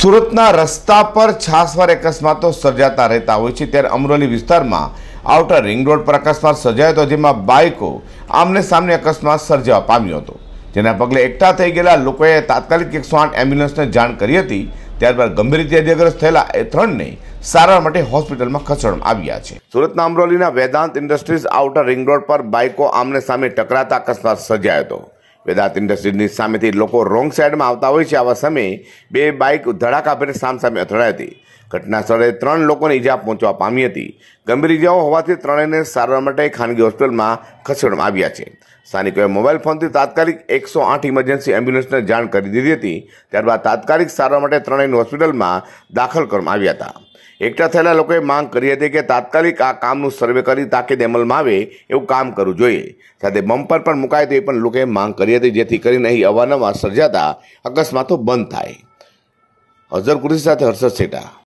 સુરતના રસ્તા પર છાસવાર અકસ્માતો સર્જાતા રહેતા હોય છે ત્યારે અમરોલી વિસ્તારમાં આઉટર રિંગ રોડ પર અકસ્માત સર્જાયો હતો જેમાં બાઇકો આમને સામને અકસ્માત સર્જાવા પામ્યો હતો જેના પગલે એકઠા થઈ ગયેલા લોકોએ તાત્કાલિક એકસો આઠ એમ્બ્યુલન્સને જાણ કરી હતી ત્યારબાદ ગંભીર રીતે ઇજાગ્રસ્ત થયેલા એ ત્રણને સારવાર માટે હોસ્પિટલમાં ખસેડવામાં આવ્યા છે સુરતના અમરોલીના Vedant industries outer ring road પર બાઇકો આમને સામે ટકરાતા અકસ્માત સર્જાયો હતો વેદાંત ઇન્ડસ્ટ્રીઝની સામેથી લોકો રોંગ સાઈડમાં આવતા હોય છે આવા સમયે બે બાઇક ધડાકાભેર સામસામે અથડાઈ હતી ઘટના સ્થળે ત્રણ લોકોને ઈજા પહોંચવા પામી હતી ગંભીર ઈજાઓ હોવાથી ત્રણેયને સારવાર માટે ખાનગી હોસ્પિટલમાં ખસેડવામાં આવ્યા છે સ્થાનિકોએ મોબાઈલ ફોનથી તાત્કાલિક એકસો આઠ ઇમરજન્સી એમ્બ્યુલન્સને જાણ કરી દીધી હતી ત્યારબાદ તાત્કાલિક સારવાર માટે ત્રણેયને હોસ્પિટલમાં દાખલ કરવામાં આવ્યા હતા એકઠા થયેલા લોકોએ માંગ કરી હતી કે તાત્કાલિક આ કામનું સર્વે કરી તાકીદ અમલમાં આવે એવું કામ કરવું જોઈએ સાથે બમ્પર પણ મુકાય તો એ પણ લોકોએ માંગ કરી હતી જેથી કરીને અહીં અવારનવાર સર્જાતા અકસ્માતો બંધ થાય અઝર કુરેશી સાથે હર્ષદ સેટા